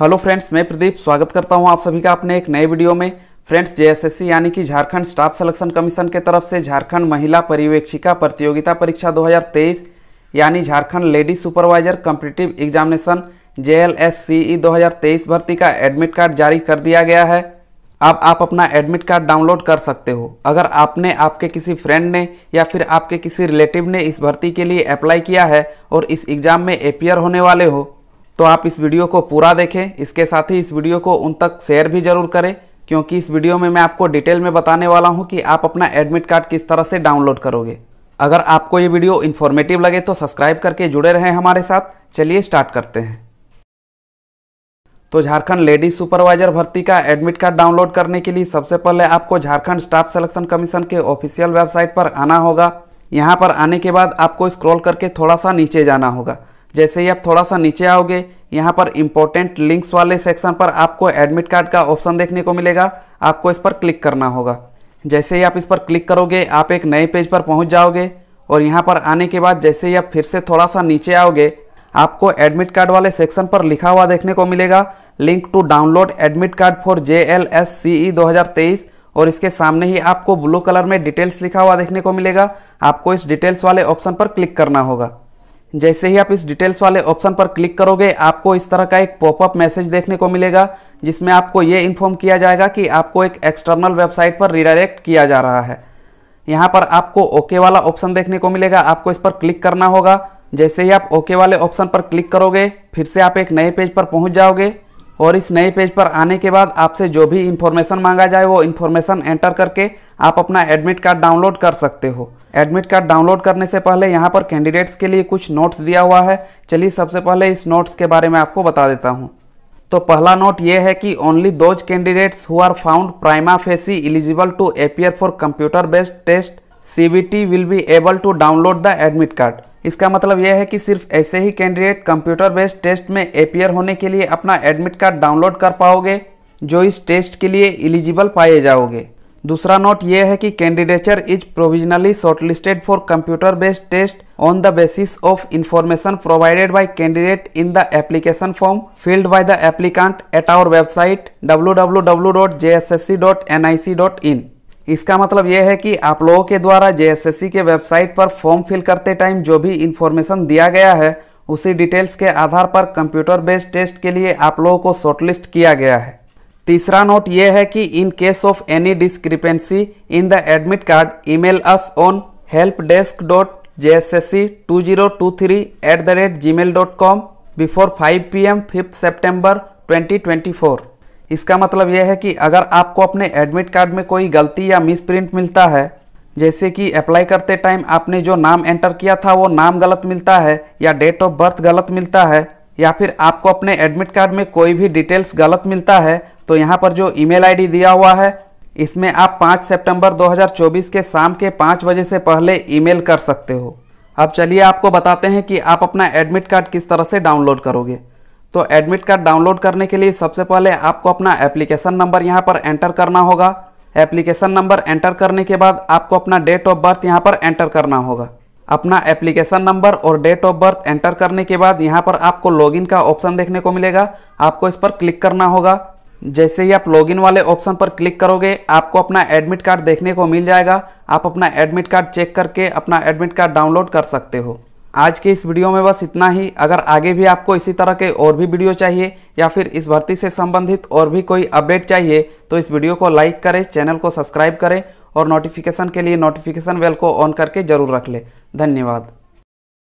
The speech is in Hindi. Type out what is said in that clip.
हेलो फ्रेंड्स मैं प्रदीप स्वागत करता हूं आप सभी का अपने एक नए वीडियो में फ्रेंड्स जेएसएससी यानी कि झारखंड स्टाफ सिलेक्शन कमीशन के तरफ से झारखंड महिला पर्यवेक्षिका प्रतियोगिता परीक्षा 2023 यानी Jharkhand lady supervisor competitive examination J L S C E दो भर्ती का एडमिट कार्ड जारी कर दिया गया है अब आप अपना एडमिट कार्ड डाउनलोड कर सकते हो अगर आपने आपके किसी फ्रेंड ने या फिर आपके किसी रिलेटिव ने इस भर्ती के लिए अप्लाई किया है और इस एग्ज़ाम में अपियर होने वाले हो तो आप इस वीडियो को पूरा देखें इसके साथ ही इस वीडियो को उन तक शेयर भी जरूर करें क्योंकि इस वीडियो में मैं आपको डिटेल में बताने वाला हूं कि आप अपना एडमिट कार्ड किस तरह से डाउनलोड करोगे अगर आपको ये वीडियो इन्फॉर्मेटिव लगे तो सब्सक्राइब करके जुड़े रहें हमारे साथ चलिए स्टार्ट करते हैं तो झारखंड लेडीज सुपरवाइजर भर्ती का एडमिट कार्ड डाउनलोड करने के लिए सबसे पहले आपको झारखंड स्टाफ सिलेक्शन कमीशन के ऑफिशियल वेबसाइट पर आना होगा यहाँ पर आने के बाद आपको स्क्रॉल करके थोड़ा सा नीचे जाना होगा जैसे ही आप थोड़ा सा नीचे आओगे यहाँ पर इम्पोर्टेंट लिंक्स वाले सेक्शन पर आपको एडमिट कार्ड का ऑप्शन देखने को मिलेगा आपको इस पर क्लिक करना होगा जैसे ही आप इस पर क्लिक करोगे आप एक नए पेज पर पहुँच जाओगे और यहाँ पर आने के बाद जैसे ही आप फिर से थोड़ा सा नीचे आओगे आपको एडमिट कार्ड वाले सेक्शन पर लिखा हुआ देखने को मिलेगा link to download admit card for J L S C E दो और इसके सामने ही आपको ब्लू कलर में डिटेल्स लिखा हुआ देखने को मिलेगा आपको इस डिटेल्स वाले ऑप्शन पर क्लिक करना होगा जैसे ही आप इस डिटेल्स वाले ऑप्शन पर क्लिक करोगे आपको इस तरह का एक पॉपअप मैसेज देखने को मिलेगा जिसमें आपको ये इन्फॉर्म किया जाएगा कि आपको एक एक्सटर्नल वेबसाइट पर रिडायरेक्ट किया जा रहा है यहाँ पर आपको ओके वाला ऑप्शन देखने को मिलेगा आपको इस पर क्लिक करना होगा जैसे ही आप ओके वाले ऑप्शन पर क्लिक करोगे फिर से आप एक नए पेज पर पहुँच जाओगे और इस नए पेज पर आने के बाद आपसे जो भी इन्फॉर्मेशन मांगा जाए वो इन्फॉर्मेशन एंटर करके आप अपना एडमिट कार्ड डाउनलोड कर सकते हो एडमिट कार्ड डाउनलोड करने से पहले यहाँ पर कैंडिडेट्स के लिए कुछ नोट्स दिया हुआ है चलिए सबसे पहले इस नोट्स के बारे में आपको बता देता हूँ तो पहला नोट ये है कि only those candidates who are found prima facie eligible to appear for computer based test see will be able to download the admit card इसका मतलब यह है कि सिर्फ ऐसे ही कैंडिडेट कंप्यूटर बेस्ड टेस्ट में अपियर होने के लिए अपना एडमिट कार्ड डाउनलोड कर पाओगे जो इस टेस्ट के लिए एलिजिबल पाए जाओगे दूसरा नोट यह है कि candidature is provisionally shortlisted for computer based test on the basis of information provided by candidate in the application form filled by the applicant at our website www.jssc.nic.in इसका मतलब यह है कि आप लोगों के द्वारा जेएसएससी के वेबसाइट पर फॉर्म फिल करते टाइम जो भी इन्फॉर्मेशन दिया गया है उसी डिटेल्स के आधार पर कंप्यूटर बेस्ड टेस्ट के लिए आप लोगों को शॉर्टलिस्ट किया गया है तीसरा नोट यह है कि in case of any discrepancy in the admit card email us on help desk dot J S S C two zero two three at the rate gmail dot com before five P M fifth September twenty twenty four इसका मतलब यह है कि अगर आपको अपने एडमिट कार्ड में कोई गलती या मिसप्रिंट मिलता है जैसे कि अप्लाई करते टाइम आपने जो नाम एंटर किया था वो नाम गलत मिलता है या डेट ऑफ बर्थ गलत मिलता है या फिर आपको अपने एडमिट कार्ड में कोई भी डिटेल्स गलत मिलता है तो यहाँ पर जो ईमेल आईडी दिया हुआ है इसमें आप 5 सितंबर 2024 के शाम के 5 बजे से पहले ईमेल कर सकते हो अब चलिए आपको बताते हैं कि आप अपना एडमिट कार्ड किस तरह से डाउनलोड करोगे तो एडमिट कार्ड डाउनलोड करने के लिए सबसे पहले आपको अपना एप्लीकेशन नंबर यहाँ पर एंटर करना होगा एप्लीकेशन नंबर एंटर करने के बाद आपको अपना डेट ऑफ बर्थ यहाँ पर एंटर करना होगा अपना एप्लीकेशन नंबर और डेट ऑफ बर्थ एंटर करने के बाद यहाँ पर आपको लॉगिन का ऑप्शन देखने को मिलेगा आपको इस पर क्लिक करना होगा जैसे ही आप लॉगिन वाले ऑप्शन पर क्लिक करोगे आपको अपना एडमिट कार्ड देखने को मिल जाएगा आप अपना एडमिट कार्ड चेक करके अपना एडमिट कार्ड डाउनलोड कर सकते हो आज के इस वीडियो में बस इतना ही अगर आगे भी आपको इसी तरह के और भी वीडियो चाहिए या फिर इस भर्ती से संबंधित और भी कोई अपडेट चाहिए तो इस वीडियो को लाइक करें चैनल को सब्सक्राइब करें और नोटिफिकेशन के लिए नोटिफिकेशन बेल को ऑन करके जरूर रख लें धन्यवाद